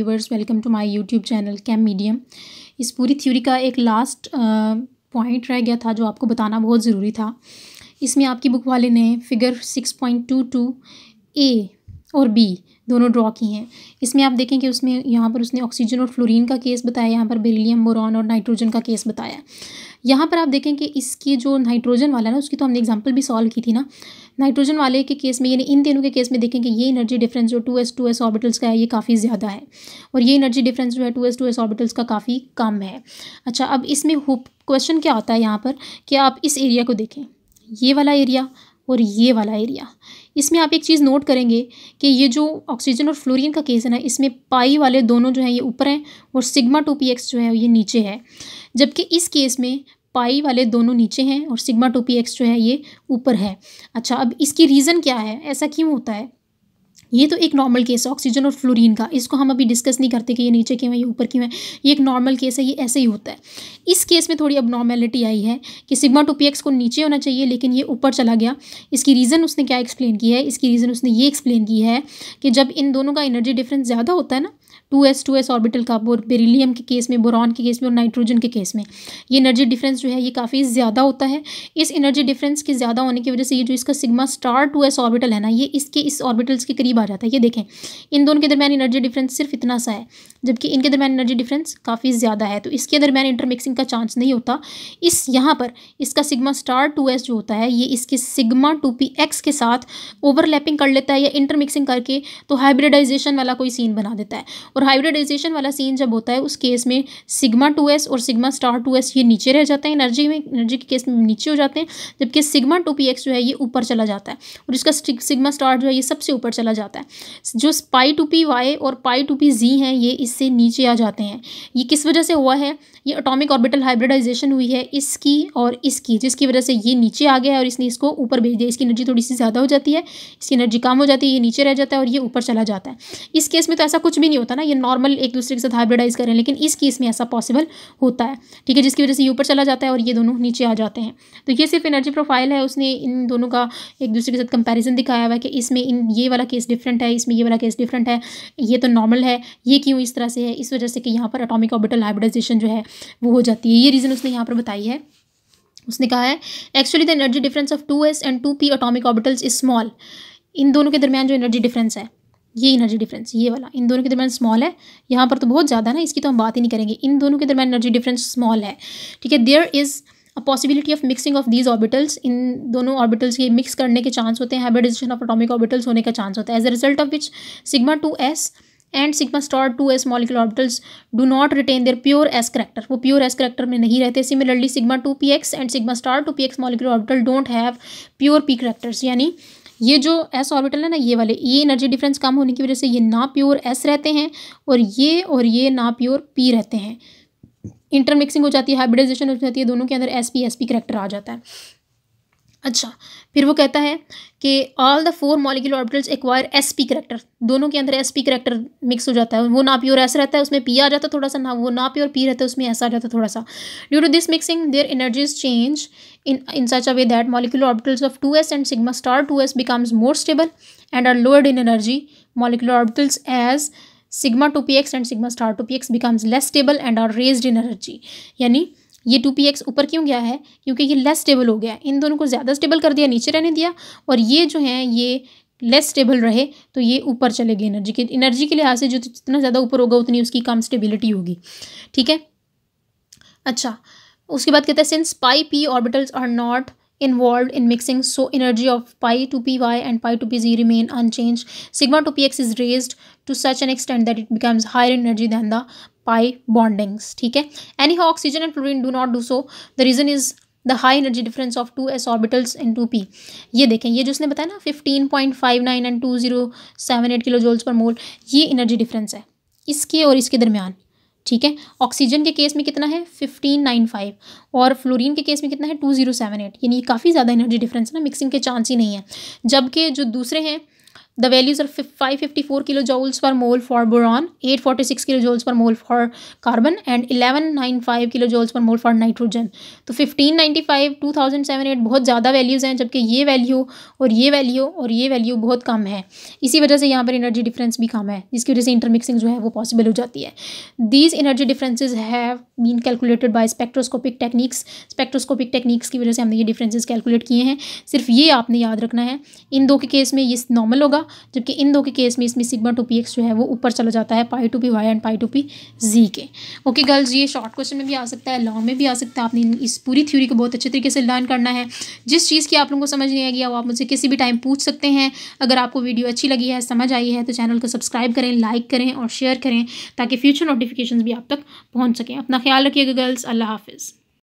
viewers welcome to my YouTube channel कैम मीडियम इस पूरी थ्योरी का एक लास्ट पॉइंट रह गया था जो आपको बताना बहुत ज़रूरी था इसमें आपकी बुक वाले ने figure six point two two A और बी दोनों ड्रॉ की हैं इसमें आप देखें कि उसमें यहाँ पर उसने ऑक्सीजन और फ्लोरीन का केस बताया यहाँ पर बेरिलियम बोरॉन और नाइट्रोजन का केस बताया यहाँ पर आप देखें कि इसके जो नाइट्रोजन वाला ना उसकी तो हमने एग्जांपल भी सॉल्व की थी ना नाइट्रोजन वाले के केस में यानी इन तीनों के केस में देखें कि ये एनर्जी डिफरेंस जो two S two S orbitals का है ये काफ़ी ज़्यादा है और ये एनर्जी डिफरेंस जो है two S two S orbitals का काफ़ी कम है अच्छा अब इसमें क्वेश्चन क्या आता है यहाँ पर कि आप इस एरिया को देखें ये वाला एरिया और ये वाला एरिया इसमें आप एक चीज़ नोट करेंगे कि ये जो ऑक्सीजन और फ्लोरीन का केस है ना इसमें पाई वाले दोनों जो हैं ये ऊपर हैं और सिग्मा टू पी एक्स जो है ये नीचे है जबकि इस केस में पाई वाले दोनों नीचे हैं और सिग्मा टू पी एक्स जो है ये ऊपर है अच्छा अब इसकी रीज़न क्या है ऐसा क्यों होता है ये तो एक नॉर्मल केस है ऑक्सीजन और फ्लोरीन का इसको हम अभी डिस्कस नहीं करते कि ये नीचे क्यों है ये ऊपर क्यों है ये एक नॉर्मल केस है ये ऐसे ही होता है इस केस में थोड़ी अब नॉर्मेलिटी आई है कि सिग्मा टू पी एक्स को नीचे होना चाहिए लेकिन ये ऊपर चला गया इसकी रीज़न उसने क्या एक्सप्लेन की है इसकी रीज़न उसने ये एक्सप्लेन की है कि जब इन दोनों का एनर्जी डिफरेंस ज़्यादा होता है ना two S two S orbital का बेरिलियम के केस में बोरॉन के केस में और नाइट्रोजन के केस में ये एनर्जी डिफरेंस जो है ये काफ़ी ज़्यादा होता है इस एनर्जी डिफरेंस के ज़्यादा होने की वजह से ये जो इसका sigma star two S orbital है ना ये इसके इस ऑर्बिटल्स के करीब आ जाता है ये देखें इन दोनों के दरमियान एनर्जी डिफरेंस सिर्फ इतना सा है जबकि इनके दरमियान एनर्जी डिफरेंस काफ़ी ज़्यादा है तो इसके दरमियान इंटरमिक्सिंग का चांस नहीं होता इस यहाँ पर इसका सिग्मा स्टार टू एस जो होता है ये इसके सिग्मा टू पी एक्स के साथ ओवरलैपिंग कर लेता है या इंटरमिक्सिंग करके तो हाइब्रिडाइजेशन वाला कोई सीन बना देता है और हाइब्रिडाइजेशन वाला सीन जब होता है उस केस में सिग्मा टू एस और सिग्मा स्टार टू एस ये नीचे रह जाते हैं एनर्जी में एनर्जी के केस में नीचे हो जाते हैं जबकि सिग्मा टू पी एक्स जो है ये ऊपर चला जाता है और इसका सिग्मा स्टार जो है ये सबसे ऊपर चला जाता है जाता है जो पाई टू पी वाई और पाई टू पी जी हैं ये इससे नीचे आ जाते हैं ये किस वजह से हुआ है ये अटोमिक ऑर्बिटल हाइब्रिडाइजेशन हुई है इसकी और इसकी जिसकी वजह से ये नीचे आ गया है और इसने इसको ऊपर भेज दिया इसकी एनर्जी थोड़ी सी ज़्यादा हो जाती है इसकी एनर्जी कम हो जाती है ये नीचे रह जाता है और ये ऊपर चला जाता है इस केस में तो ऐसा कुछ भी नहीं होता ना ये नॉर्मल एक दूसरे के साथ हाइब्रिडाइज करें लेकिन इस केस में ऐसा पॉसिबल होता है ठीक है जिसकी वजह से ये ऊपर चला जाता है और ये दोनों नीचे आ जाते हैं तो ये सिर्फ एनर्जी प्रोफाइल है उसने इन दोनों का एक दूसरे के साथ कंपेरिजन दिखाया हुआ है कि इसमें इन ये वाला केस डिफरेंट डिफरेंट है इसमें ये वाला केस डिफरेंट है ये तो नॉर्मल है ये क्यों इस तरह से है इस वजह से कि यहाँ पर अटोमिक ऑबिटल हाइब्रिडाइजेशन जो है वो हो जाती है ये रीज़न उसने यहाँ पर बताई है उसने कहा है actually the energy difference of two s and two p atomic orbitals is small in दोनों के दरमियान जो एनर्जी डिफरेंस है ये एनर्जी डिफरेंस ये वाला इन दोनों के दरमियान स्मॉल है यहाँ पर तो बहुत ज़्यादा ना इसकी तो हम बात ही नहीं करेंगे इन दोनों के दरमियान एनर्जी डिफरेंस स्मॉल है ठीक है there is a possibility of mixing of these orbitals in दोनों ऑर्बिटल्स के मिक्स करने के चांस होते हैं हाइब्रिडाइजेशन ऑफ अटोमिक ऑर्बिटल्स होने का चांस होता है as a result of which sigma two s and sigma star two s molecular orbitals do not retain their pure s character वो प्योर एस करेक्टर में नहीं रहते similarly sigma two p x and sigma star two p x molecular orbital don't have pure p characters यानी ये जो S orbital है ना ये वाले ये एनर्जी डिफरेंस कम होने की वजह से ये ना प्योर एस रहते हैं और ये और ये ना प्योर पी रहते हैं इंटरमिक्सिंग हो जाती है हाइब्रिडाइजेशन हो जाती है दोनों के अंदर s p s p character आ जाता है अच्छा फिर वो कहता है कि all the four molecular orbitals acquire s p character दोनों के अंदर एस पी करेक्टर मिक्स हो जाता है वो ना प्योर एस रहता है उसमें पी आ जाता है थोड़ा सा ना वो ना प्योर पी रहता है उसमें ऐसा आ जाता है थोड़ा सा due to this mixing their energies change in in such a way that molecular orbitals of two s and sigma star two s becomes more stable and are lowered in energy molecular orbitals as sigma two sigma and and star two p becomes less stable and are raised in energy यानी ये to p x ऊपर क्यों गया है क्योंकि ये less stable हो गया इन दोनों को ज़्यादा स्टेबल कर दिया नीचे रहने दिया और ये जो है ये लेस स्टेबल रहे तो ये ऊपर चले गए एनर्जी के एनर्जी के लिहाज से जो जितना ज़्यादा ऊपर होगा उतनी उसकी कम स्टेबिलिटी होगी ठीक है अच्छा उसके बाद कहते हैं since pi p orbitals are not involved in mixing so energy of pi to py and pi to pz remain unchanged sigma to px is raised to such an extent that it becomes higher energy than the pi bondings ठीक है anyhow oxygen and fluorine do not do so the reason is the high energy difference of two S orbitals and two p ये देखें ये जो उसने बताया ना fifteen point five nine and two zero seven eight kilo joules per mole ये energy difference है इसके और इसके दरमियान ठीक है ऑक्सीजन के केस में कितना है फिफ्टीन नाइन फाइव और फ्लोरीन के केस में कितना है टू जीरो सेवन एट यानी काफ़ी ज़्यादा एनर्जी डिफरेंस है ना मिक्सिंग के चांस ही नहीं है जबकि जो दूसरे हैं the values five fifty four kilo joules per mole for are eight kilojoules six kilo joules per mole kilojoules carbon and for nine five kilo joules per mole for nitrogen तो fifteen five two thousand seven eight बहुत ज़्यादा values हैं जबकि ये value और ये value और ये वैल्यू बहुत कम है इसी वजह से यहाँ पर इनर्जी डिफरेंस भी कम है जिसकी वजह से इंटरमिक्सिंग जो है वो पॉसिबल हो जाती है these energy differences have been calculated by spectroscopic techniques spectroscopic techniques की वजह से हमने ये डिफरेंसेज कैलकुलेट किए हैं सिर्फ ये आपने याद रखना है इन दो के केस में ये नॉर्मल होगा जाएगा जबकि इन दो के केस में इसमें सिग्मा टू पी एक्स जो है वो ऊपर चला जाता है pi two p y and pi two p z के ओके गर्ल्स ये शॉर्ट क्वेश्चन में भी आ सकता है लॉन्ग में भी आ सकता है आपने इस पूरी थ्योरी को बहुत अच्छे तरीके से लर्न करना है जिस चीज़ की आप लोगों को समझ नहीं आएगी वो आप मुझे किसी भी टाइम पूछ सकते हैं अगर आपको वीडियो अच्छी लगी है समझ आई है तो चैनल को सब्सक्राइब करें लाइक करें और शेयर करें ताकि फ्यूचर नोटिफिकेशन भी आप तक पहुँच सकें अपना ख्याल रखिएगा गर्ल्स अल्लाह हाफिज़